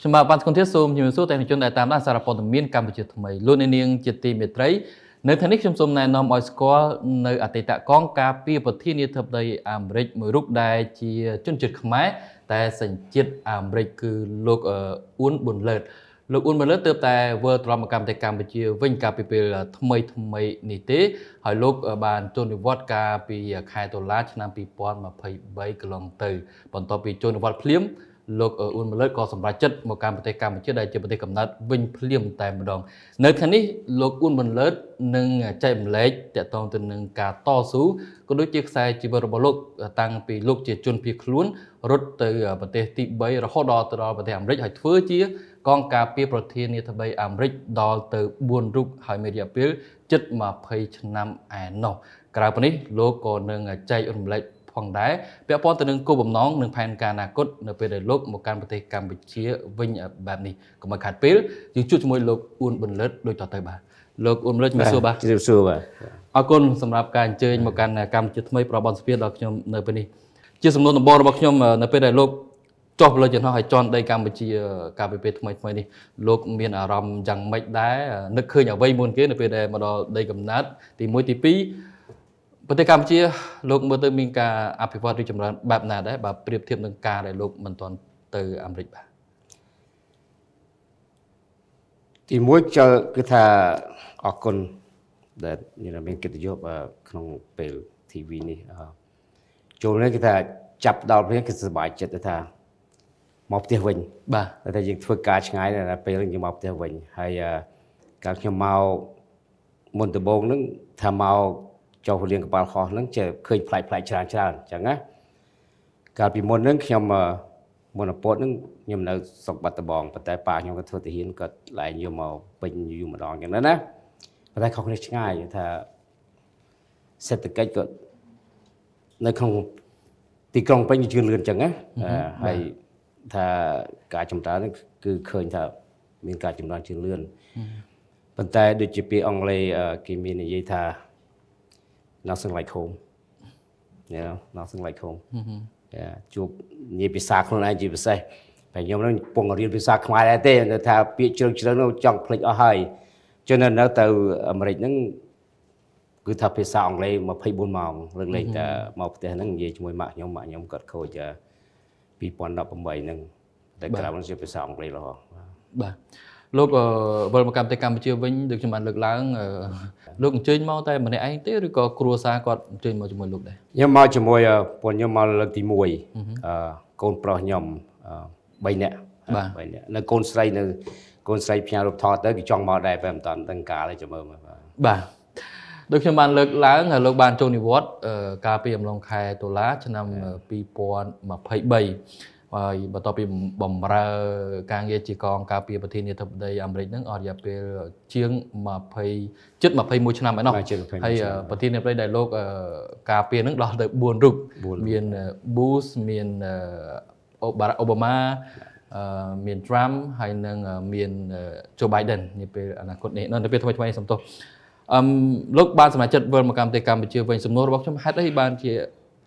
ខ្ញុំបាទបានស្គនធាសូមជំរាបសួរតែអ្នកជនដែលតាមដានសារព័ត៌មានកម្ពុជាថ្មីលោកអ្នកនាងជាទីមេត្រីនៅថ្ងៃនេះខ្ញុំសូមណែនាំឲ្យស្គាល់នៅអតីតកងការពារប្រធានាធិបតីអាមេរិកមួយរូបដែលជាជនជាតិខ្មែរតែសញ្ជាតិអាមេរិកគឺលោកអ៊ុនប៊ុនឡឺតលោកអ៊ុនម៉ាឡឺទើបតែវិលត្រឡប់មកកម្ពុជាកម្ពុជាវិញកាលពីពេលថ្មីថ្មីនេះទេហើយលោក បានចូលនិវត្តកាលពីខែតុលា ឆ្នាំ2023កន្លងទៅបន្ទាប់ពីចូលនិវត្តភ្លាមលោកអ៊ុនម៉ាលឺក៏សម្រេចចិត្តមកកាន់ប្រទេសកម្ពុជាដែលជាប្រទេសកំណើតវិញភ្លាមតែម្ដង នៅថ្ងៃនេះលោកអ៊ុនម៉ាលឺនឹងចែកម្លែកតកតងទៅនឹងការតស៊ូក៏ដូចជាខ្សែជីវិតរបស់លោកតាំងពីលោកជាជនភៀសខ្លួន រត់ទៅប្រទេសទី3រហូតដល់ទៅដល់ប្រទេសអាមេរិកហើយធ្វើជាកងការពារប្រធានាធិបតីអាមេរិកដល់ទៅ4រូបហើយមានរយៈពេលជិត20ឆ្នាំឯណោះក្រៅពីនេះលោកក៏នឹងចែករំលែកផងដែរពាក់ព័ន្ធទៅនឹងគោលបំណងនិងផែនការអនាគតនៅពេលដែលលោកមកកាន់ប្រទេសកម្ពុជា វិញបែបនេះកុំឲ្យខាត់ពេលយើងជួបជាមួយលោកអ៊ួនប៊ុនលិតដូចតទៅបាទលោកអ៊ុនលិចមកសួរបាទជម្រាបសួរបាទអរគុណសម្រាប់ការអញ្ជើញមកកាន់កម្ពុជាថ្មីប្របនសភាដល់ខ្ញុំនៅពេលនេះជាសំណួរដំបូងរបស់ខ្ញុំនៅពេលដែលលោកចុះលើចំណោះឲ្យជន់ដីកម្ពុជា កាលពីពេលថ្មីថ្មីនេះលោកមានអារម្មណ៍យ៉ាងម៉េចដែរនឹកឃើញអ្វីមុនគេនៅពេលដែលមកដល់ដីកំណត់ទី1ទី2ប្រទេសកម្ពុជាលោកមើលទៅមានការអភិវឌ្ឍរីកចម្រើនបែបណាដែរបើប្រៀបធៀបនឹងការដែលលោកមិនទាន់ទៅអាមេរិកបាទទីមួយចលគឺថាអរគុណដែលមានកិត្តិយសក្នុងពេល TV នេះចូលនេះគឺថាចាប់ដល់ព្រះគឺសប្បាយចិត្តថាមកផ្ទះវិញបាទតែយើងធ្វើការឆ្ងាយដល់ពេលយើងមកផ្ទះវិញហើយកាលខ្ញុំមកមុនដំបូងហ្នឹងថាមកចុះលៀងកប៉ាល់ខុសហ្នឹងចេះឃើញផ្លែកផ្លែកច្រើនច្រើនអញ្ចឹងណាកាលពីមុនហ្នឹងខ្ញុំមុនអពតហ្នឹងខ្ញុំនៅស្រុកបាត់ដំបងប៉ុន្តែប៉ាខ្ញុំក៏ធ្វើទាហានក៏ឡែងយកមកពេញយូរម្ដងអញ្ចឹងណាណាប៉ុន្តែខុសគ្នាឆ្ងាយថាសេដ្ឋកិច្ចក៏នៅក្នុងទីក្រុងពេញជឿនលឿនអញ្ចឹងណាហើយថាការចម្រើនហ្នឹងគឺឃើញថាមានការចម្រើនជឿនលឿនប៉ុន្តែដូចជាពាក្យអង់គ្លេសគេមាននិយាយថា nothing like home you know nothing like home ជួបនិយាយភាសាខ្លួនឯងជាពិសេសតែខ្ញុំនឹងកំពុងរៀនភាសា ខ្មែរដែរទេនៅថាពាក្យជ្រឹងជ្រឹងនោះចង់ភ្លេចអស់ហើយចឹងនៅទៅអាមេរិកហ្នឹងគឺថាភាសាអង់គ្លេស24ម៉ោងលើកលែងតែមកផ្ទះហ្នឹងនិយាយជាមួយម៉ាក់ខ្ញុំម៉ាក់ខ្ញុំគាត់ខូច2018ហ្នឹងតែក្រៅនោះជាភាសាអង់គ្លេសរហូតបាទលោកវិលមកកម្មទៅកម្ពុជាវិញដូចខ្ញុំបានលើកឡើងលោកអញ្ជើញមកតែម្នាក់ឯងទេឬក៏គ្រួសារគាត់អញ្ជើញមកជាមួយលោកដែរខ្ញុំមកជាមួយពួកខ្ញុំមកលើកទី1អឺកូនប្រុសខ្ញុំ3នាក់3នាក់នៅ កូនស្រីនៅកូនស្រីផ្ញើរូបថតទៅគេចង់មកដែរតែមិនតាន់ដឹងកាលទេចាំមើលបាទបាទដូចខ្ញុំបានលើកឡើងហើយលោកបានចូលនិវត្តន៍កាលពីអំឡុងខែតុលាឆ្នាំ2023ហើយបន្ទាប់ពីបំរើ ការងារជាកង ការពារប្រធានាធិបតីអាមេរិកហ្នឹងអស់រយៈពេលជាង20ជិត21ឆ្នាំឯណោះហើយប្រធានាធិបតីដែលលោក ការពារហ្នឹងដល់ទៅ4រូបមាន Bush មានអូបាម៉ាមាន Trump ហើយនឹងមាន Joe Biden នាពេលអនាគតនេះនៅពេលថ្មីថ្មីសំទោសអឹមលោកបានសម្រេចចិត្តវិលមកកម្មប្រទេសកម្ពុជាវិញសំណួររបស់ខ្ញុំហេតុអីបានជា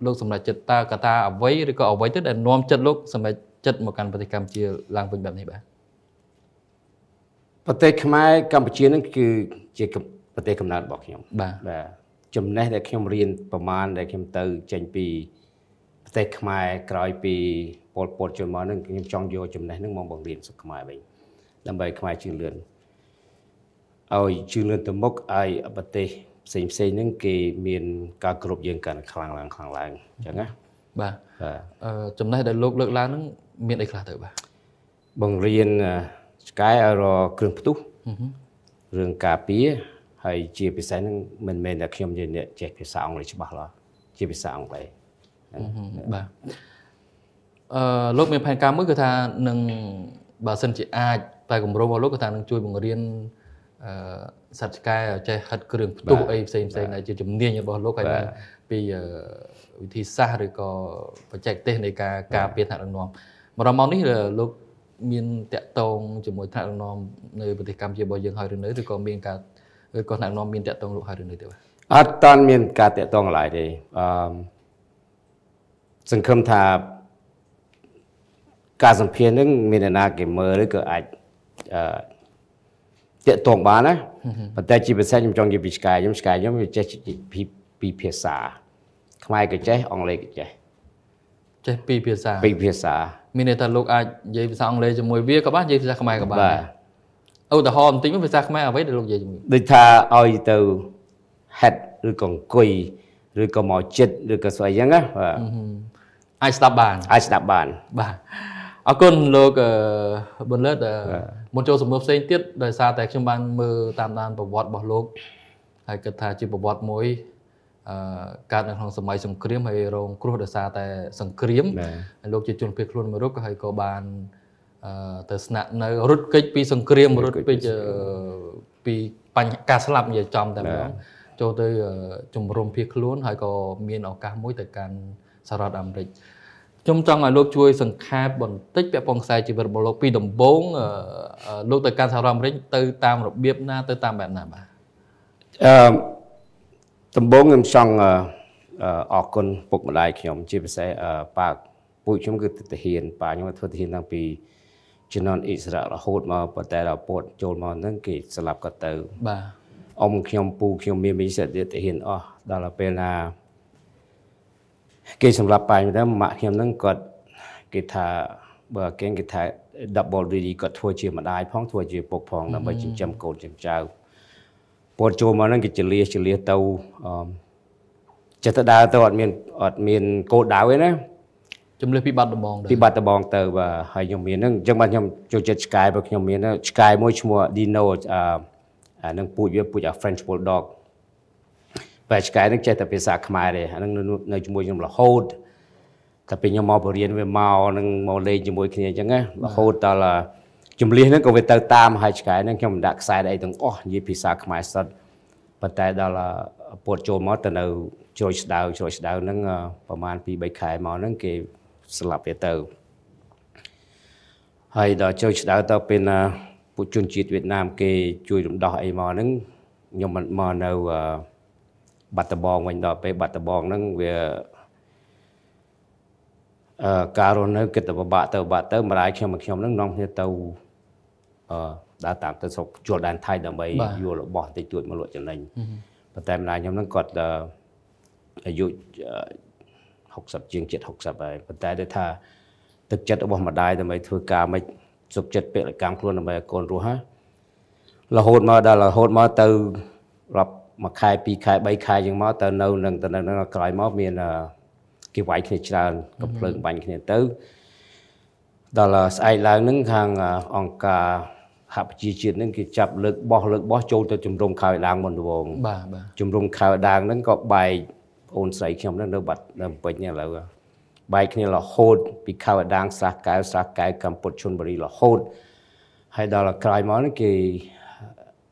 លោកសម្រាប់ចិត្តតើកតាអ្វីឬក៏អ្វីទៅដែលនាំចិត្តលោកសម្រាប់ចិត្តមកកាន់ប្រទេសកម្ពុជាឡើងវិញបែបនេះបាទប្រទេសខ្មែរកម្ពុជានឹងគឺជាប្រទេសកំណើតរបស់ខ្ញុំបាទបាទចំណេះ ដែលខ្ញុំរៀនប្រមាណដែលខ្ញុំទៅចេញពីប្រទេសខ្មែរក្រោយពីពលពតចូលមកនឹងខ្ញុំចង់យកចំណេះនឹងមកបង្រៀនសុខខ្មែរវិញដើម្បីខ្មែរជឿនលឿនឲ្យជឿនលឿនទៅមុខឲ្យប្រទេសផ្សេងផ្សេងហ្នឹងគេមានការគ្រប់យើងកាន់ខ្លាំងឡើងខ្លាំងឡើងអញ្ចឹងណាបាទអឺចំណេះដែលលោកលើកឡើងហ្នឹងមានអីខ្លះទៅបាទបង្រៀនឆ្កែឲ្យរកគ្រឿងផ្ទុះរឿងការពារហើយជាពិសេសហ្នឹងមិនមែនតែខ្ញុំជាអ្នកចេះភាសាអង់គ្លេសច្បាស់ឡើយជាភាសាអង់គ្លេសបាទអឺលោកមានផែនការមួយគឺថានឹងបើសិនជាអាចតែគម្រោងរបស់លោកគឺថានឹងជួយបង្រៀនអឺសត្វឆ្កែចេះហិតគ្រឿងផ្ទុះអីផ្សេងផ្សេងដែលជាជំនាញរបស់លោកហើយបានពីវិធីសាស្ត្រឬក៏បច្ចេកទេស នៃការការពារថ្នាក់ដឹកនាំមករមកនេះលោកមានតាក់ទងជាមួយថ្នាក់ដឹកនាំនៅ ប្រទេសកម្ពុជារបស់យើងហើយឬនៅឬក៏មានការឬក៏ថ្នាក់ដឹកនាំមានតាក់ទងលោកហើយឬនៅទេបាទអត់តាន់មានការតាក់ទងកន្លែងទេអឺសង្ឃឹមថាការសម្ភាសន៍នឹង មានអ្នកណា គេមើលឬក៏អាចតាកតងបានណាប៉ុន្តែជាភាសាខ្ញុំចង់និយាយពីឆ្កែខ្ញុំឆ្កែខ្ញុំវាចេះពីពីភាសា ខ្មែរក៏ចេះអង់គ្លេសក៏ចេះចេះពីភាសាពីភាសា មានន័យថាលោកអាចនិយាយភាសាអង់គ្លេសជាមួយវាក៏បាននិយាយភាសាខ្មែរក៏បានបាទឧទាហរណ៍បន្តិចភាសាខ្មែរអ្វីដែលលោកនិយាយជាមួយដូចថាឲ្យទៅ head ឬក៏អង្គុយឬក៏មកចិត្តឬក៏ស្អីយ៉ាងណាបាទអាចស្ដាប់បានអាចស្ដាប់បានបាទអរគុណលោកប៊ុនលិតមុនចូលសំណួរផ្សេងទៀតដោយសារតែខ្ញុំបានមើលតាមដានប្រវត្តិរបស់លោកហើយគិតថាជាប្រវត្តិមួយអឺកើតនៅក្នុងសម័យសង្គ្រាមហើយរងគ្រោះដោយសារតែសង្គ្រាមហើយលោកជាជនភៀសខ្លួនមួយរូបហើយក៏បានអឺទៅស្នាក់នៅរត់គេចពីសង្គ្រាមរត់ពេចពីបញ្ហាការស្លាប់និយាយចំតែម្ដងចូលទៅជំរំភៀសខ្លួនហើយក៏មានឱកាសមួយទៅកាន់សហរដ្ឋអាមេរិកខ្ញុំចង់ឲ្យលោកជួយ សង្ខេបបន្តិចពាក់ព័ន្ធខ្សែជីវិតរបស់លោកពីដំបូងលោកទៅកាន់សហរដ្ឋអាមេរិកទៅតាមរបៀបណាទៅតាមបែបណាបាទអឺដំបូងខ្ញុំចង់អរគុណពុកម្ដាយខ្ញុំជាពិសេសប៉ាពួកខ្ញុំគឺទាហានប៉ាខ្ញុំធ្វើទាហានតាំងពីជំនាន់អ៊ីស្រាអែលរហូតមកប៉ុន្តែដល់ពតចូលមកហ្នឹងគេស្លាប់ក៏ទៅ បាទអ៊ំខ្ញុំពូខ្ញុំមានមីសិទ្ធិទាហានអស់ដល់ពេលណាគេសម្រាប់ប៉ែងទៅម៉ាក់ខ្ញុំហ្នឹងគាត់គេថាបើគេគេថា double duty គាត់ធ្វើជាម្ដាយផងធ្វើជាពុកផងដើម្បីចិញ្ចឹមកូនចិញ្ចៅពតចូលមកហ្នឹងគេចលាចលាទៅចិត្តដើរទៅអត់មានអត់មានកោដដៅទេណាចំលឹះពីបាត់ដំបងពីបាត់ដំបងទៅបាទហើយខ្ញុំមានហ្នឹងអញ្ចឹងបាទខ្ញុំចូលចិត្តឆ្កែបើខ្ញុំមានឆ្កែមួយឈ្មោះ Dino អានឹងពូជវាពូជអា French Bulldog វេឆ្កែនឹងចេះតែភាសាខ្មែរទេអានឹងនៅជាមួយខ្ញុំរហូតតែពេលខ្ញុំមកបរៀនវាមកនឹងមកលេងជាមួយគ្នាអញ្ចឹងណារហូតដល់ជំនះហ្នឹងក៏វាទៅតាមហើយឆ្កែហ្នឹងខ្ញុំមិនដាក់ខ្សែអីទាំងអស់និយាយភាសាខ្មែរសិតប៉ុន្តែដល់ពួតចូលមកទៅនៅជ្រួយស្ដៅជ្រួយស្ដៅហ្នឹងប្រហែល2 3ខែមកហ្នឹងគេស្លាប់វាទៅហើយដល់ជ្រួយស្ដៅទៅពេលពួកជនជាតិវៀតណាម គេ ជួយរំដោះអីមកហ្នឹងខ្ញុំមិនមកនៅអឺបាត់ដបងវិញដល់ពេលបាត់ដបងហ្នឹងវាអឺការរស់នៅគិតទៅពិបាកទៅបាក់ទៅម្ដាយខ្ញុំមកខ្ញុំហ្នឹងនាំគ្នាទៅអឺដើរតាមទៅស្រុកជួលដែនថៃដើម្បីយល់របស់តិចតួចមកលក់ចំណេញប៉ុន្តែម្ដាយខ្ញុំហ្នឹងគាត់អាយុ60ជាង70ហើយប៉ុន្តែដូចថា ទឹកចិត្តរបស់ម្ដាយដើម្បីធ្វើការមិនសុខចិត្តពលកម្មខ្លួនដើម្បីឲ្យកូនរស់ហ៎រហូតមកដល់រហូតមកទៅរាប់មួយខែពីរខែបីខែយ៉ាងមកទៅនៅនឹងទៅនឹងក្រោយមកមានគេវាយគ្នាច្រើនកំភ្លើងបាញ់គ្នាទៅ ដល់ស្អែកឡើងហ្នឹងខាងអង្គការហប្រជាជាតិហ្នឹងគេចាប់លើកបោះលើកបោះចូលទៅជំរំខៅដាងមុនដងបាទបាទជំរំខៅដាងហ្នឹងក៏បែកអូនស្រីខ្ញុំហ្នឹងនៅបាត់នៅពេញឥឡូវបែកគ្នារហូតពីខៅដាងសះកែវសះកែវកម្ពុជាបុរីរហូតហើយដល់ក្រោយមកហ្នឹងគេ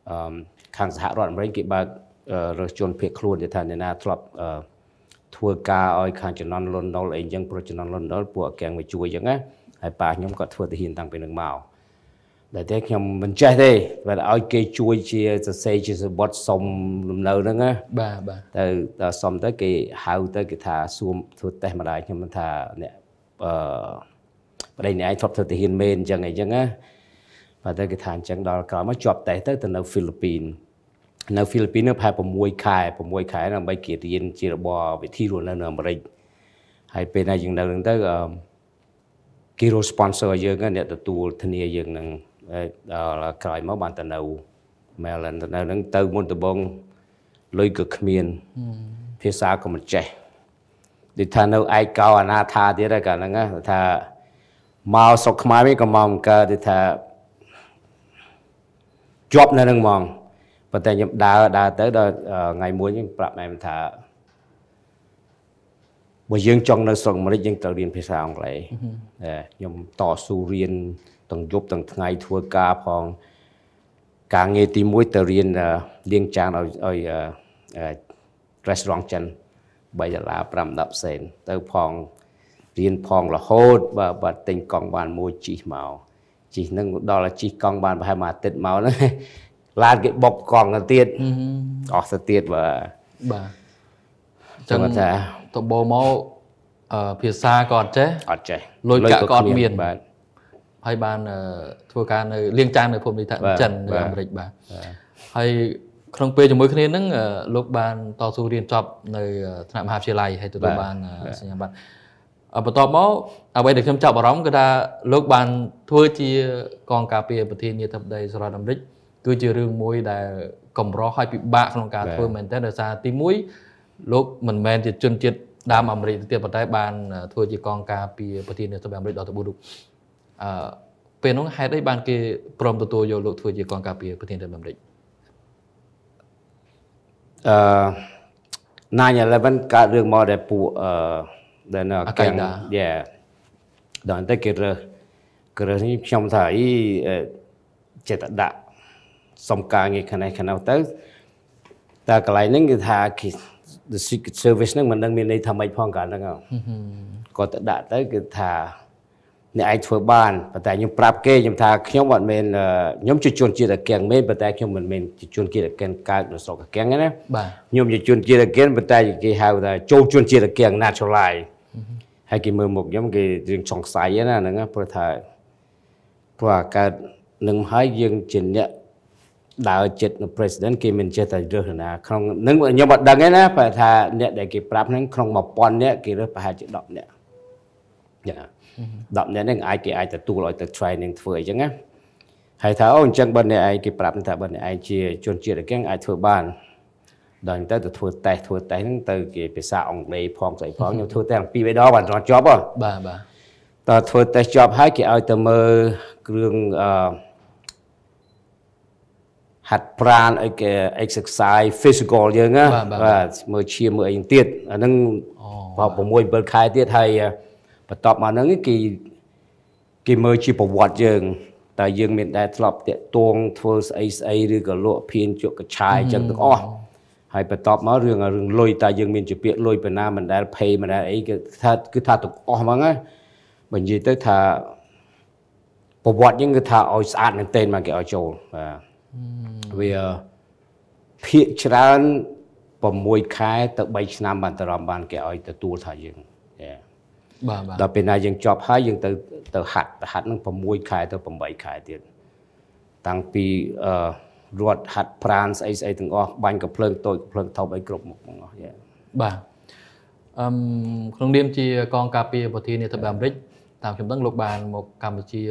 អឺខាងសហរដ្ឋអាមេរិកគេបើករើសជនភៀសខ្លួនដែលថាអ្នកណាធ្លាប់ធ្វើការឲ្យខាងចំណន់លន់ដុលអីចឹងប្រចំណន់លន់ដុលពួកអកៀងមកជួយចឹងណាហើយប៉ាខ្ញុំក៏ធ្វើទាហានតាំងពីនឹងមកដែលតែខ្ញុំមិនចេះទេបើឲ្យគេជួយជាសរសេរជាសបុតសុំលំនៅហ្នឹងណាបាទបាទទៅដល់សុំទៅ គេហៅទៅគេថាសួមធ្វើតេស្តម្ដាយខ្ញុំមិនថាអ្នកអឺប្តីអ្នកឯងធ្លាប់ធ្វើទាហានមេនអញ្ចឹងអីចឹងណាបាទតែគេថាអញ្ចឹងដល់ក្រោយមកជាប់តេស្តទៅទៅនៅហ្វីលីពីននៅហ្វីលីពីននឹងប្រហែល6ខែ6ខែដើម្បីគេរៀនជារបបវិធីរស់នៅនៅអាមេរិកហើយពេលណាយើងនៅនឹងទៅគេរក sponsor យើងអ្នក ទទួលធានាយើងនឹងដល់ក្រោយមកបានទៅនៅ Maryland ទៅនៅនឹងទៅមុនដំបងលុយក៏គ្មានភាសាក៏មិនចេះដូចថានៅឯកោអនាថាទៀតហ្នឹងកាលហ្នឹងថាមកសុកខ្មែរវិញក៏មកមិនកើតដូចថាជាប់នៅនឹងហ្មងប៉ុន្តែខ្ញុំដើរដើរទៅដល់ថ្ងៃមួយខ្ញុំប្រាប់ម៉ែថាបើយើងចង់នៅស្រុកអាមេរិកយើងត្រូវរៀនភាសាអង់គ្លេសតែខ្ញុំតស៊ូរៀនទាំងយប់ទាំងថ្ងៃធ្វើការផងការងារទី1ទៅរៀនលាងចានឲ្យឲ្យ restaurant ចិន3ដុល្លារ5 10សេន ទៅផងរៀនផងរហូតបើបើទិញកង់បានមួយជីកមកជីកនឹងដល់ជីកកង់បានប្រហែលមួយអាទិត្យមកហ្នឹងឡានគេបុកកង់ទៅទៀតអស់ទៅទៀតបាទបាទចឹងថាតបមកភាសាក៏អត់ចេះអត់ចេះលុយកាក់ក៏អត់មានបាទហើយបានធ្វើការនៅលៀងចាននៅភូមិនេះថាចិននៅអាមេរិកបាទហើយក្នុងពេលជាមួយគ្នានឹងលោកបានតស៊ូរៀនចប់នៅថ្នាក់មហាវិទ្យាល័យហើយទទួលបានសញ្ញាបត្របន្ទាប់មកអ្វីដែលខ្ញុំចាប់អារម្មណ៍គឺថាលោកបានធ្វើជា កងការពារប្រធានាធិបតីសហរដ្ឋអាមេរិកគឺជារឿងមួយដែលកម្រហើយពិបាកក្នុងការធ្វើមែនទែនដោយសារទី1លោកមិនមែនជាជនជាតិដើមអាមេរិកទៀតប៉ុន្តែបានធ្វើជាកងការពីប្រធានាធិបតីអាមេរិកដល់14រូបអឺពេលនោះហេតុអីបានគេព្រមទទួលយកលោកធ្វើជាកងការពីប្រធានាធិបតីអាមេរិកអឺ9/11កើតរឿងមកដែលពួកអឺដែលនៅកាំងយេដល់តែគេរើសគេរើសនេះខ្ញុំថាអីចេះតែដាក់សុំការងារខាងនេះខាងនោះទៅតែកន្លែងហ្នឹងគឺថា the secret service ហ្នឹងមិនដឹងមានន័យថាម៉េចផងកាលហ្នឹងគាត់ទៅដាក់ទៅគឺថាអ្នកឯងធ្វើបានប៉ុន្តែខ្ញុំប្រាប់គេខ្ញុំថាខ្ញុំអត់មែនខ្ញុំជាជនជាតិអាកៀងមែនប៉ុន្តែខ្ញុំមិនមែនជាជនជាតិអាកៀងកើតនៅស្រុកអាកៀងទេណាបាទខ្ញុំជាជនជាតិអាកៀងប៉ុន្តែគេហៅថាចូលជនជាតិអាកៀង naturalize ហើយគេមើលមុខខ្ញុំគេរឿងសង្ស័យណាហ្នឹងព្រោះថាព្រោះកើតនឹងហើយយើងជាអ្នកដើរចិត្តនៅ president គេមិនចេះតែរើសណាក្នុងនឹងខ្ញុំអត់ដឹងទេណាបើថាអ្នកដែលគេប្រាប់ហ្នឹងក្នុង1000អ្នកគេរើសប្រហែលជា10អ្នកយ៉ា10អ្នកហ្នឹងអាចគេអាចទទួលឲ្យទៅ training ធ្វើអីចឹងណាហើយថាអូអញ្ចឹងបើអ្នកឯងគេប្រាប់ថាបើអ្នកឯងជាជនជាតិអីគេអាចធ្វើបានដល់ទៅទៅធ្វើតេស្តធ្វើតេស្តហ្នឹងទៅគេភាសាអង់គ្លេសផងស្អីផងខ្ញុំធ្វើតេស្តពីរបីដងបានជាប់ហ៎បាទបាទតើធ្វើតេស្តជាប់ហើយគេឲ្យទៅមើលគ្រឿងអឺហាត់ប្រាណអីគេ exercise physical យើងណាបាទមើលឈាមមើលអីទៀតអាហ្នឹង6 7ខែទៀតហើយបន្ទាប់មកហ្នឹងគេគេមើលជាប្រវត្តិយើងតើយើង មានដែរធ្លាប់តាក់ទងធ្វើស្អីស្អីឬក៏លក់ភៀនជក់កឆាយអញ្ចឹងទាំងអស់ហើយបន្ទាប់មករឿងរឿងលុយតើយើងមានជាពាក្យលុយប៉ុណ្ណាមិនដែល pay មិនដែលអីគឺថាគឺថាទាំងអស់ហ្មងណាបើនិយាយទៅថាប្រវត្តិយើងគឺថាឲ្យស្អាតមែនទែនមកគេឲ្យចូលបាទវាភាកច្រើន6ខែទៅ3ឆ្នាំបានតរំបានគេឲ្យទទួលថាយើងបាទបាទដល់ពេលណាយើងចប់ហើយយើងទៅទៅហាត់ហាត់នឹង6ខែទៅ8ខែទៀតតាំងពីអឺរត់ហាត់ប្រានស្អីស្អីទាំងអស់បាញ់កំភ្លើងតូចកំភ្លើងធំអីគ្រប់មុខទាំងអស់បាទអឹមក្នុងនាមជាកងការពារប្រធានាធិបតីអាមេរិកតាមខ្ញុំដឹង លោកបាន មកកម្ពុជា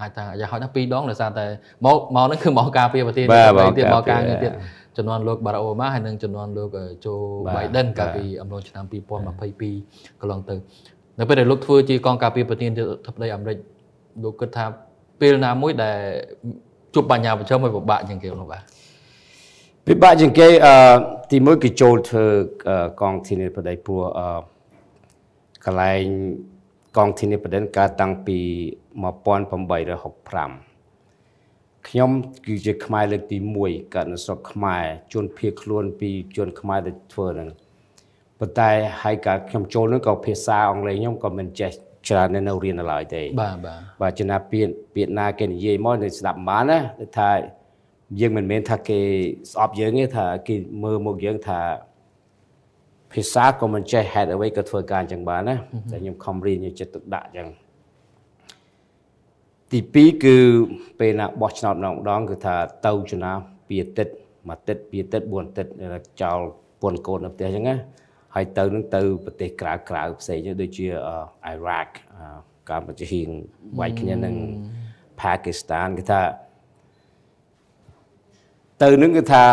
អាចថាយ៉ាងហោចណាស់ពីរដងដោយសារតែមកមកហ្នឹងគឺមកការពារប្រទេសទៀតមកការងារទៀតចំនួនលោកបារ៉ាអូម៉ាហើយនិងចំនួនលោកជូបៃដិនកាលពីអំឡុងឆ្នាំ2022កន្លងទៅនៅពេលដែលលោកធ្វើជាកងការពារប្រធានធិបតីអាមេរិកលោកគិតថាពេលណាមួយ ដែលជួបបញ្ហាប្រឈមឲ្យពិបាក ជាងគេនោះបាទពិបាកជាងគេអឺទីមួយគឺចូលធ្វើកងធានាប្រដីព្រោះអឺកន្លែងកងធានាប្រដិនកើតតាំងពី1865ខ្ញុំគឺជាខ្មែរលើកទី1កើតនៅស្រុកខ្មែរជួនភៀសខ្លួនពីជួនខ្មែរដែលធ្វើនឹងប៉ុន្តែហើយការខ្ញុំចូលនឹងក៏ភាសាអង់គ្លេសខ្ញុំក៏មិនចេះច្រើននៅរៀននៅឡើយទេបាទបាទបាទចំណាពាក្យពាក្យណាគេនិយាយមកនឹងស្ដាប់បានណាថាយើងមិនមែនថាគេស្អប់យើងទេថាគេមើលមកយើងថាភាសាក៏មិនចេះហេតុអ្វីក៏ធ្វើការអញ្ចឹងបានណាតែខ្ញុំខំរៀនយកចិត្តទុកដាក់អញ្ចឹងទី2គឺពេលណាបោះឆ្នោតម្ដងម្ដងគឺថា ទៅចំណាពីអាទិត្យមួយអាទិត្យពីរអាទិត្យបួនអាទិត្យចោលពន្ធកូននៅផ្ទះអញ្ចឹងណាហើយទៅនឹងទៅប្រទេសក្រៅក្រៅផ្សេងដូចជាអ៊ីរ៉ាក់កម្ពុជាវាយគ្នានឹងប៉ាគីស្ថានគេថាទៅនឹងគឺថា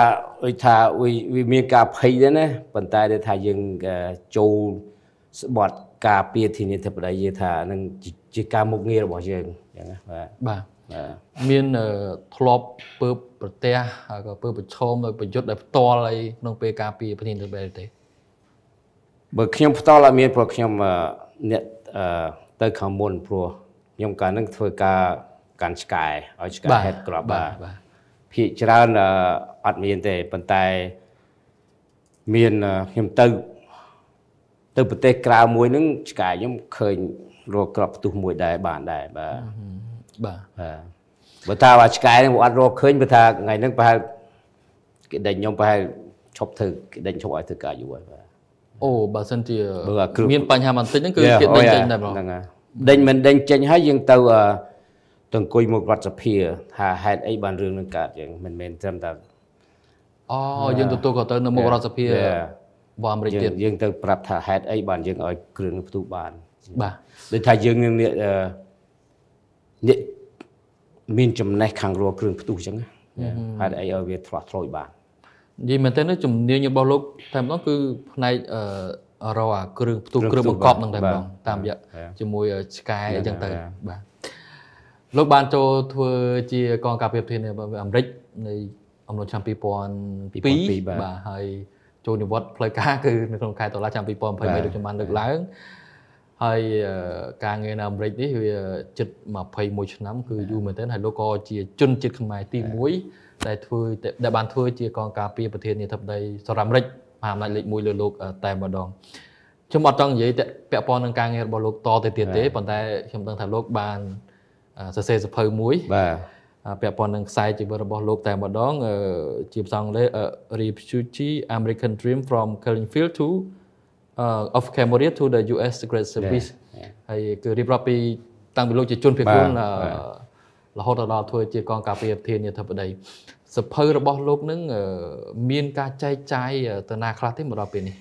ដូចថាវាមានការភ័យដែរណាប៉ុន្តែដែលថាយើងចូលស្បត់ការពៀធានាធិបតីយើងថានឹងជាការមុខងាររបស់យើងអញ្ចឹងណាបាទមានធ្លាប់ពើប្រទះហើយក៏ពើប្រឈមដោយប្រយុទ្ធដោយផ្ទាល់អីក្នុងពេលការពារប្រធានទៅបែរទេបើខ្ញុំផ្ទាល់អត់មានព្រោះខ្ញុំអ្នកទៅខាងមុនព្រោះខ្ញុំកាលនឹងធ្វើការកាន់ឆ្កែឲ្យឆ្កែ head crop បាទភាកច្រើនអត់មានទេប៉ុន្តែមានខ្ញុំទៅ ទៅប្រទេស ក្រៅមួយហ្នឹងឆ្កែខ្ញុំឃើញរកក្របផ្ទុះមួយដែរបានដែរបាទបាទបើថាអាឆ្កែហ្នឹងអត់រកឃើញបើថាថ្ងៃហ្នឹងប្រហែលគេដេញខ្ញុំ ប្រហែលឈប់ធ្វើគេដេញឈប់ឲ្យធ្វើការយូរហើយបាទអូបើសិនជាមានបញ្ហាបន្តិចហ្នឹងគឺគេដេញចេញដែរបងហ្នឹងហើយដេញមិនដេញចេញហើយយើងទៅអឺទៅអង្គុយមកវត្តសភាថាហេតុអីបានរឿងនឹងកើតយ៉ាងមិនមែនត្រឹមតែអូយើងទទួលក៏ទៅនៅមុខរដ្ឋសភាវ៉ាអាមេរិកទៀតយើងទៅប្រាប់ថាហេតុអីបាន យើងឲ្យគ្រឿងផ្ទុះបានបាទដូចថាយើងនេះមានចំណេះខាងរកគ្រឿងផ្ទុះអញ្ចឹងហេតុអីឲ្យវាធ្លាស់ធ្លោយបាននិយាយមែនតើជំនាញរបស់លោកតែម្ដងគឺផ្នែកអឺរកគ្រឿងផ្ទុះគ្រឿងបង្កប់នឹងតែម្ដងតាមរយៈជាមួយឆ្កែអញ្ចឹងទៅបាទលោកបានចូលធ្វើជាកងការពារប្រធានអាមេរិកនៅអំឡុងឆ្នាំ2002បាទហើយចូលនិវត្តន៍ផ្លូវការគឺនៅក្នុងខែតុលាឆ្នាំ2023ដូចខ្ញុំបានលើកឡើងហើយការងារនៅអាមេរិកនេះវាជិត21ឆ្នាំគឺយូរមែនទែនហើយលោកក៏ជាជនជាតិខ្មែរទី1ដែលធ្វើដែលបានធ្វើជាកងការពារប្រធានាធិបតីសហរដ្ឋអាមេរិកមហាអំណាចលេខ1លើលោកតែម្ដងខ្ញុំអត់ចង់និយាយពាក់ព័ន្ធនឹងការងាររបស់លោកតទៅទៀតទេប៉ុន្តែខ្ញុំដឹងថាលោកបានសរសេរសភៅមួយបាទពាក់ព័ន្ធនឹងខ្សែជីវិតរបស់លោក តែម្ដងជាភាសាអង់គ្លេស Refugee American Dream from Killifield to uh, of Cambodia to the US Secret Service ហើយគឺរៀបរាប់ពីតាំងពីលោក ជាជនភៀសខ្លួនរហូតដល់ធ្វើជាកងការពារធានាធិបតីសភៅរបស់លោកនឹងមានការចែកចាយទៅណាខ្លះទេមកដល់ពេលនេះ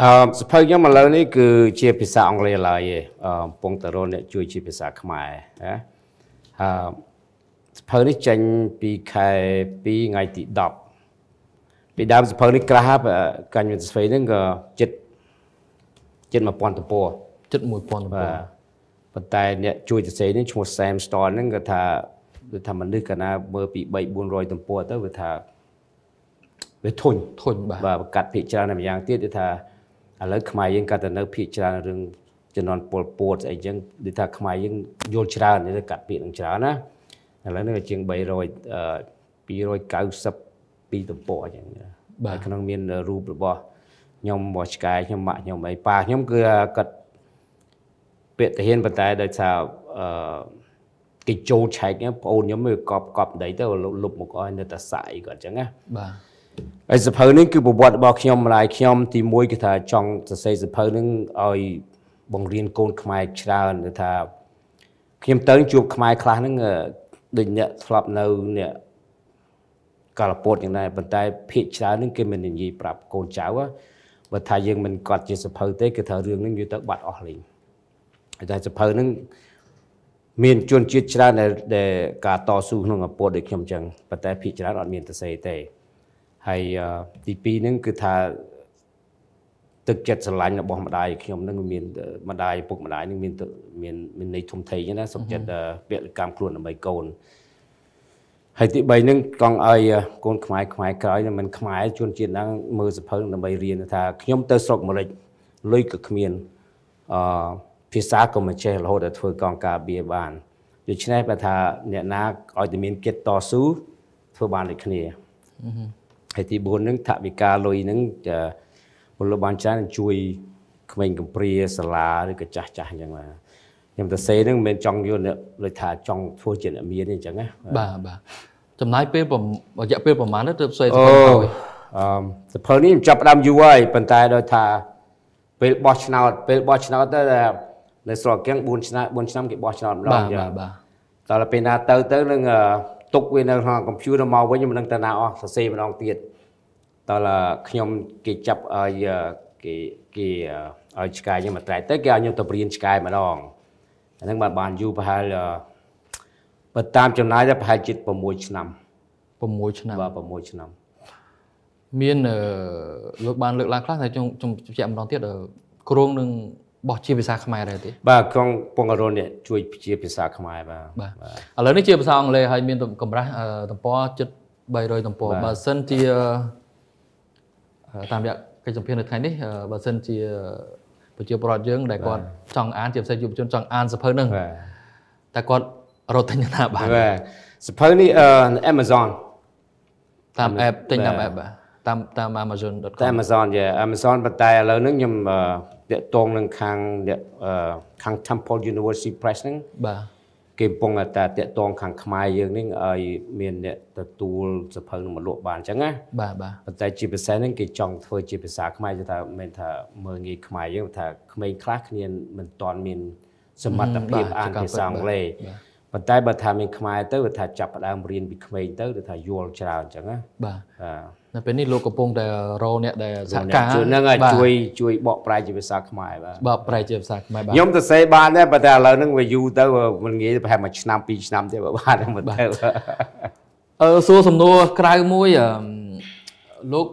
អឺសភៅខ្ញុំឥឡូវនេះគឺជាភាសាអង់គ្លេសឡើយឯងកំពុងតរអ្នកជួយជាភាសាខ្មែរណាអឺសភៅនេះចេញពីខែ2ថ្ងៃទី10ពីដើមសភៅនេះក្រាស់កញ្ញាស្វ័យហ្នឹងក៏ជិតជិត1000ទំព័រជិត1000ទំព័រប៉ុន្តែ អ្នកជួយសរសេរនេះឈ្មោះ Sam Stone ហ្នឹងគាត់ថាដូចថាមនុស្សកាលណាមើលពី3 400ទំព័រទៅវាថាវាធុញធុញបាទបាទកាត់ភាកច្រើនតែម្យ៉ាងទៀតគឺថាឥឡូវខ្មែរយើងកាត់តែនៅភាកច្រើនរឿងជំនាន់ពលពួតស្អីចឹងដូចថាខ្មែរយើងយល់ច្រើនទៅកាត់ពាក្យនឹងច្រើនណាឥឡូវនេះជាង300 292ទំព័រចឹងបាទក្នុងមានរូបរបស់ខ្ញុំរបស់ឆ្កែខ្ញុំម៉ាក់ខ្ញុំអីប៉ាខ្ញុំគឺគាត់ពាក្យទាហានប៉ុន្តែដោយសារអឺគេចូលឆែកបងអូនខ្ញុំវាកប់កប់ដីទៅលុបមកអស់នៅតែសាក់អីគាត់ចឹងណាបាទហើយសភៅនេះគឺប្រវត្តិរបស់ខ្ញុំម្លាយខ្ញុំទី1គឺថាចង់សរសេរសភៅនឹងឲ្យបង្រៀនកូនខ្មែរច្រើនថាខ្ញុំទៅជួបខ្មែរខ្លះហ្នឹងដូចអ្នកធ្លាប់នៅអ្នកកាលពតយ៉ាងដែរប៉ុន្តែភាកច្រើនហ្នឹងគេមិននិយាយប្រាប់កូនចៅបើថាយើងមិនគាត់ជាសភៅទេគេថារឿងហ្នឹងយូរទៅបាត់អស់លេងតែសភៅហ្នឹងមានជនជាតិច្រើនដែលការតស៊ូក្នុងអពតដូចខ្ញុំចឹងប៉ុន្តែភាកច្រើនអត់មានទសេទេហើយទី2ហ្នឹងគឺថាទឹកចិត្តស្រឡាញ់របស់ម្ដាយខ្ញុំនឹងមានម្ដាយពុកម្ដាយនឹងមានមានមានន័យធំធេងណាសុខចិត្តពលកម្មខ្លួនដើម្បីកូនហើយទី3ហ្នឹងកង់ឲ្យកូនខ្មែរខ្មែរក្រោយមិនខ្មែរជួនជាតិហ្នឹងមើលសភើដើម្បីរៀនថាខ្ញុំទៅស្រុកអាមេរិកលុយក៏គ្មានអឺភាសាក៏មិនចេះរហូតដល់ធ្វើកងការបៀបានដូច្នេះបើថាអ្នកណាឲ្យតែមានចិត្តតស៊ូធ្វើបានដូចគ្នាហើយទី4ហ្នឹងថាវិការលុយហ្នឹងពលបានច្រើនជួយ ក្មេងកំព្រាសាលាឬក៏ចាស់ចាស់អញ្ចឹងបាទខ្ញុំទៅសេហ្នឹងមិនមែនចង់យកលើថាចង់ធ្វើជាអ្នកមានអញ្ចឹងណាបាទបាទចំណាយពេលរយៈពេលប្រហែលទៅផ្សេងទៅហើយអឺសភៅនេះខ្ញុំចាប់ផ្ដើមយូរហើយប៉ុន្តែដោយថាពេលបោះឆ្នោតពេលបោះឆ្នោតទៅនៅស្រុកកៀង4ឆ្នាំ4ឆ្នាំគេបោះឆ្នោតម្ដងបាទបាទបាទដល់ពេលណាទៅទៅនឹងទុកវានៅក្នុងកុំព្យូទ័រមកវិញខ្ញុំមិនដឹងទៅណាអស់សរសេរម្ដងទៀតដល់ខ្ញុំគេចាប់ឲ្យគេគេឲ្យឆ្កែខ្ញុំមកត្រែកទៅគេឲ្យខ្ញុំទៅរៀនឆ្កែម្ដងអាហ្នឹងបានបានយូរប្រហែលបើតាមចំណាយទៅប្រហែលជិត6ឆ្នាំ6ឆ្នាំបាទ6ឆ្នាំមានលោកបានលើកឡើងខ្លះតែខ្ញុំខ្ញុំបញ្ជាក់ម្ដងទៀតគ្រងនឹងបោះជាភាសាខ្មែរដែរទេបាទក្រុងពងអរុននេះជួយជាភាសាខ្មែរបាទបាទឥឡូវនេះជាភាសាអង់គ្លេសហើយមានកម្រាស់ទំព័រជិត300ទំព័របើសិនជាតាមរយៈកិច្ចសម្ភារនៅថ្ងៃនេះបើសិនជាប្រជាពលរដ្ឋយើងដែលគាត់ចង់អានជាពិសេសយុវជនចង់អានសភៅនឹងតែគាត់រត់ទិញណាបានបាទសភៅនេះ Amazon តាម app ទិញតាម app បាទតាមតាម amazon.com តាម Amazon យេ Amazon ប៉ុន្តែឥឡូវហ្នឹងខ្ញុំតាក់ទងនឹងខាងខាង Temple University Press ហ្នឹងបាទគេកំពុងតែតាក់ទងខាងខ្មែរយើងនេះឲ្យមានអ្នកទទួលសភៅនឹងមកលក់បានអញ្ចឹងណាបាទបាទប៉ុន្តែជាភាសាហ្នឹងគេចង់ធ្វើជាភាសាខ្មែរគេថាមិនថាមើលងាយខ្មែរយើងថាក្មេងខ្លះគ្នាមិនទាន់មានសមត្ថភាពអានភាសាអង់គ្លេសប៉ុន្តែបើថាមានខ្មែរទៅវាថាចាប់ផ្ដើមរៀនពីក្មេងទៅគឺថាយល់ច្រើនអញ្ចឹងណាបាទនៅពេលនេះលោកកំពុងតែរោអ្នកដែលសហការជួយនឹងជួយជួយបកប្រែជាភាសាខ្មែរបាទបកប្រែជាភាសាខ្មែរបាទខ្ញុំទៅសេបានដែរប៉ុន្តែឥឡូវហ្នឹងវាយូរទៅមិនងាយប្រហែលមួយឆ្នាំពីរឆ្នាំទៀតបាទមិនទៅអឺសួរសំណួរក្រៅមួយលោក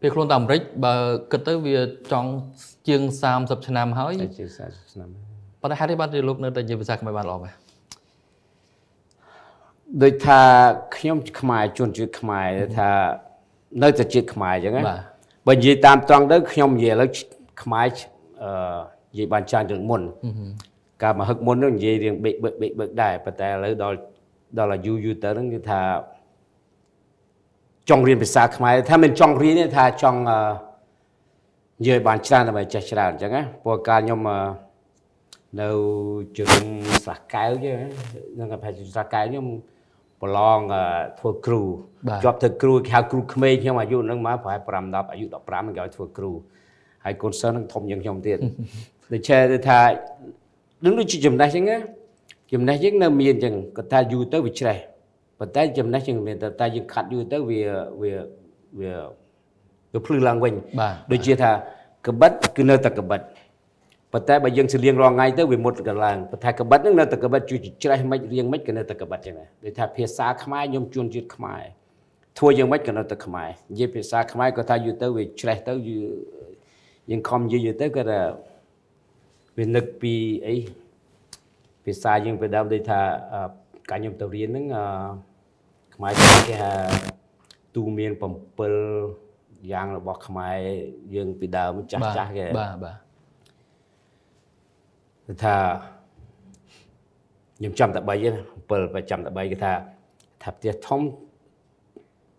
ពេលខ្លួនតាមអាមេរិកបើគិតទៅវាចង់ជាង30ឆ្នាំហើយជាង30ឆ្នាំប៉ុន្តែហេតុអីបានជាលោក នៅតែនិយាយភាសាខ្មែរបានល្អបាទដូចថាខ្ញុំខ្មែរជនជាតិខ្មែរថានៅតែជាតិខ្មែរអញ្ចឹងណាបើនិយាយតាមត្រង់ទៅខ្ញុំនិយាយឥឡូវខ្មែរអឺនិយាយបានច្រើនជាងមុនកាលមកហឹកមុននោះនិយាយរឿងបេកបេកបេកបេកដែរប៉ុន្តែឥឡូវដល់ដល់យូរយូរទៅហ្នឹងគឺថាចង់រៀនភាសាខ្មែរថាមិនចង់រៀនទេថាចង់និយាយបានច្រើនដើម្បីចេះច្រើនអញ្ចឹងណាព្រោះកាលខ្ញុំនៅជើងសាកែវហ្នឹងប្រហែលសាកែវខ្ញុំប្រឡងធ្វើគ្រូជាប់ធ្វើគ្រូគេហៅគ្រូក្មេងខ្ញុំអាយុនឹងមកប្រហែល5 10អាយុ15គេឲ្យធ្វើគ្រូហើយកូនសិស្សនឹងធំជាងខ្ញុំទៀតដូច្នេះគឺថានឹងដូចជាចំណេះចឹងណាចំណេះយើងនៅមានចឹងគាត់ថាយូរទៅវាច្រេះប៉ុន្តែចំណេះយើងមានតែយើងខាត់យូរទៅវាវាវាវាភ្លឺឡើងវិញដូចជាថាកបិតគឺនៅតែកបិតប៉ុន្តែបើយើងស្លៀងរងថ្ងៃទៅវាមុតកឡើងប៉ុន្តែកបិតហ្នឹងនៅតែកបិតជួយច្រេះមិនរៀងមិនក៏នៅតែកបិតចឹងដែរដូចថាភាសាខ្មែរខ្ញុំជួនជាតិខ្មែរធ្វើយ៉ាងម៉េចក៏នៅតែខ្មែរនិយាយភាសាខ្មែរក៏ថាយូរទៅវាច្រេះទៅយូរយើងខំនិយាយយូរទៅក៏ថាវានឹកពីអីភាសាយើងពីដើមដូចថាកាលខ្ញុំទៅរៀនហ្នឹងខ្មែរគេថាទូមាន7យ៉ាងរបស់ខ្មែរយើងពីដើមចាស់ចាស់គេបាទបាទគឺថាខ្ញុំចាំតែ3ទេណា7ប្រចាំតែ3គឺថា ថាផ្ទះធំ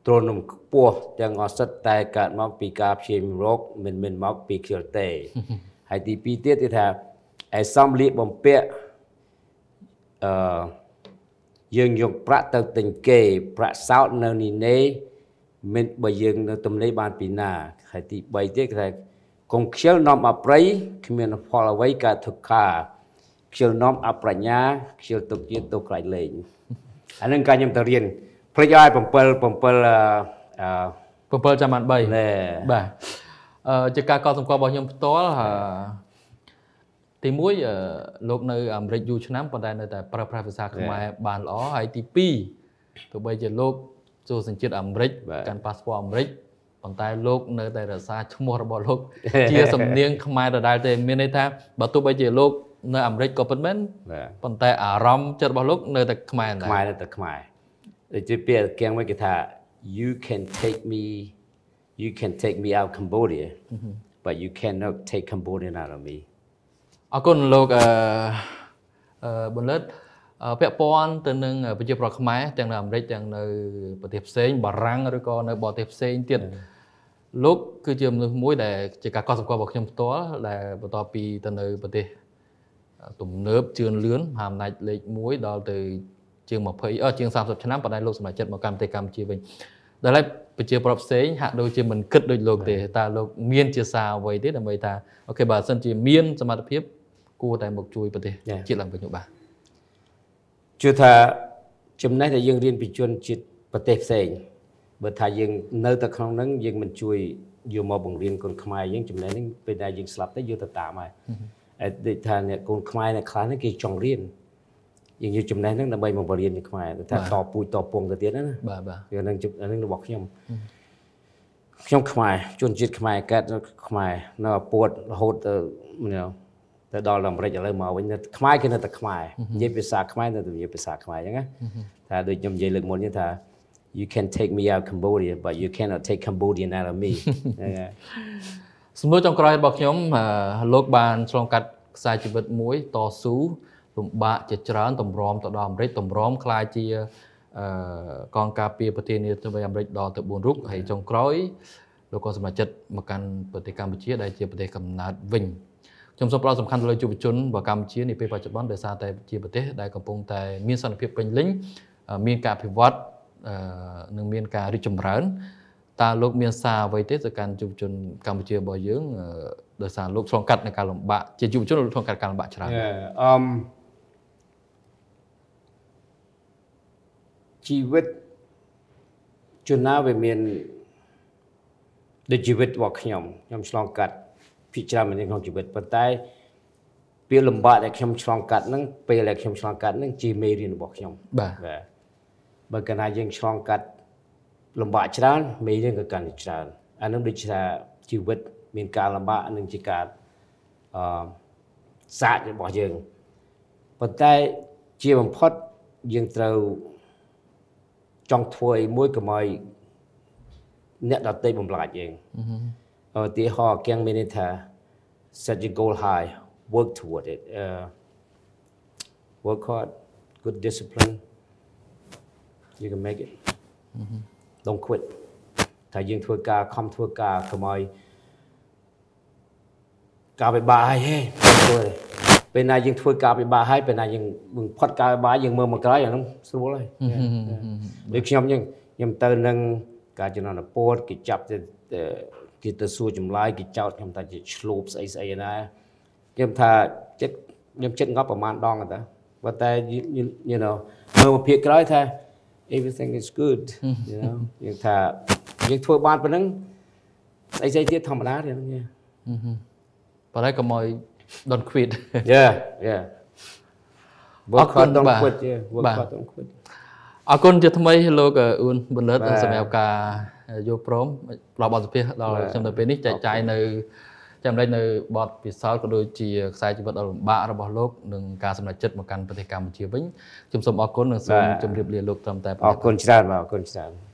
ទ្រូននឹងខ្ពស់ទាំងអសិតតែកើតមកពីការព្យាយាមរកមិនមិនមកពីខ្ញុំទេហើយទី2ទៀតគឺថាឯសំលៀកបំពាក់អឺយើងយកប្រាក់ទៅទិញគេប្រាក់សោតនៅនីនេមិនបើយើងនៅទំនេរបានពីណាហើយទី3ទៀតគឺថាកុំខ្ជិលនាំអប្រ័យគ្មានផលអ្វីកើតទុក្ខាខ្ជិលនាំអប្រាជ្ញាខ្ជិលទុកជាទុកខ្លាចលែងអានឹងការខ្ញុំទៅរៀនភ្លេចឲ្យ7 7 7ចាំបាន3បាទជាការកត់សម្គាល់របស់ខ្ញុំផ្ទាល់ទី1លោក នៅអាមេរិកយូរឆ្នាំប៉ុន្តែនៅតែប្រើប្រាស់ភាសាខ្មែរបានល្អហើយទី2ទោះបីជាលោកចូលសញ្ជាតិអាមេរិកកាន់ប៉ាសពតអាមេរិកប៉ុន្តែលោកនៅតែរក្សាឈ្មោះរបស់លោកជាសំនៀងខ្មែរដដែលទេមានន័យថាបើទោះបីជាលោកនៅអាមេរិកក៏ពិតមែនប៉ុន្តែអារម្មណ៍ចិត្តរបស់លោក នៅតែខ្មែរដែរខ្មែរនៅតែខ្មែរដូចជាពាក្យគេងមួយគេថា you can take me you can take me out Cambodia but you cannot take Cambodia out of me អរគុណលោកអឺបុលិតពាក់ព័ន្ធទៅនឹងប្រជាប្រដ្ឋខ្មែរទាំងនៅអាមេរិកទាំងនៅប្រទេសផ្សេងបារាំងឬក៏នៅបរទេសផ្សេងទៀតលោក គឺជាមនុស្សមួយដែលជាការកត់សម្គាល់របស់ខ្ញុំផ្ទាល់ដែលបន្ទាប់ពីទៅនៅប្រទេសទំនើបជឿនលឿនមហាអំណាចលេខ1ដល់ទៅជាង20អឺជាង30ឆ្នាំបណ្ដាលោកសម្រេចចិត្តមកកម្មប្រទេសកម្ពុជាវិញដល់ហើយប្រជាប្រដ្ឋផ្សេងហាក់ដូចជាមិនគិតដូចលោកទេតើលោកមានជាសារអ្វីទេដើម្បីថាអូខេបើសិនជាមាន សមត្ថភាពគួរតែមកជួយប្រទេសជាតិឡើងវិញនោះបាទជឿថាចំណេះដែលយើងរៀនពីជនជាតិប្រទេសផ្សេងបើថាយើងនៅតែក្នុងហ្នឹងយើងមិនជួយយកមកបង្រៀនកូនខ្មែរយើងចំណេះនេះពេលដែលយើងស្លាប់ទៅយកទៅតាមហើយហើយដូចថាអ្នកកូនខ្មែរអ្នកខ្លះហ្នឹងគេចង់រៀនយើងយកចំណេះហ្នឹងដើម្បីមកបរៀនជាខ្មែរថាតពូជតពងទៅទៀតណាបាទបាទវានឹងនឹងរបស់ខ្ញុំខ្ញុំខ្មែរជនជាតិខ្មែរកើតខ្មែរនៅពួតរហូតទៅទៅដល់អាមេរិកឥឡូវមកវិញខ្មែរគេនៅតែខ្មែរនិយាយភាសាខ្មែរនៅតែនិយាយភាសាខ្មែរអញ្ចឹងណាថាដូចខ្ញុំនិយាយលើកមុននេះថា you can take me out Cambodia but you cannot take Cambodian out of me សំណួរចុងក្រោយរបស់ខ្ញុំលោកបានឆ្លងកាត់ខ្សែជីវិតមួយតស៊ូលំបាកជាច្រើនតម្រាំទៅដល់អាមេរិកតម្រាំខ្លាយជាកងការពារប្រធានាធិបតីអាមេរិកដល់ទៅ4រូបហើយចុងក្រោយលោកក៏សម្រេចចិត្តមកកាន់ប្រទេសកម្ពុជា ដែលជាប្រទេសកំណើតវិញខ្ញុំសូមផ្ដល់សំខាន់ទៅលើយុវជនរបស់កម្ពុជានាពេលបច្ចុប្បន្នដោយសារតែជាប្រទេស ដែលកំពុងតែមានសន្តិភាពពេញលេញមានការអភិវឌ្ឍនឹងមានការរីកចម្រើនតើលោក មានសារអ្វីទេទៅកាន់យុវជនកម្ពុជារបស់យើងដោយសារលោកឆ្លងកាត់នឹងការលំបាកជាយុវជនលោកឆ្លងកាត់ការលំបាកច្រើនអឺជីវិតជនណាវាមានដូចជីវិតរបស់ខ្ញុំខ្ញុំឆ្លងកាត់ភាគច្រើនមែនក្នុងជីវិតប៉ុន្តែពេលលំបាកដែលខ្ញុំឆ្លងកាត់ហ្នឹងពេលដែលខ្ញុំឆ្លងកាត់ហ្នឹងជាមេរៀនរបស់ខ្ញុំបាទបើកាលណាយើងឆ្លងកាត់លំបាកច្រើនមេយើងក៏កាន់តែច្រើនអានឹងដូចថាជីវិត មានការលំបាកនឹងជាការអឺសាច់របស់យើងប៉ុន្តែជាបំផុតយើងត្រូវចង់ធ្វើឲ្យមួយកុំឲ្យអ្នកដតីបំផ្លាញយើងឧទាហរណ៍គៀងមានន័យថា set your goal high work toward it uh work hard good discipline you can make it don't quit តែយើងធ្វើការខំធ្វើការកុំឲ្យការពិបាកហើយហេធ្វើទេពេលណាយើងធ្វើការពិបាកហើយពេលណាយើងបំផុតការពិបាកយើងមើលមកក្រោយអានោះស្រួលហើយដូចខ្ញុំអញ្ចឹងខ្ញុំទៅនឹងការជំនាន់ពតគេចាប់ទៅគេទៅសួរចម្លើយគេចោទខ្ញុំថាជាឆ្លូបស្អីស្អីណាខ្ញុំថាចិត្តខ្ញុំចិត្តងប់ប្រហែលដងទៅប៉ុន្តែ you know មើលមកភាគក្រោយថា everything is good you know យើងថាយើងធ្វើបានប៉ុណ្ណឹងស្អីស្អីទៀតធម្មតាទេហ្នឹងប៉ុន្តែកុំឲ្យ don't quit yeah yeah work hard don't quit yeah work hard don't quit អរគុណជាថ្មីលោកអ៊ុនប៊ុនលឺតសម្រាប់ការយកព្រមផ្ដល់បទសភាដល់ខ្ញុំនៅពេលនេះចែកចាយនៅចាំលេចនៅបទពិសោធន៍ក៏ដូចជាខ្សែជីវិតដ៏លំបាករបស់លោកនិងការសម្រេចចិត្តមកកាន់ប្រទេសកម្ពុជាវិញខ្ញុំសូមអរគុណនិងសូមជម្រាបលាលោកត្រឹមតែប៉ុណ្ណេះអរគុណច្រើនបាទអរគុណច្រើន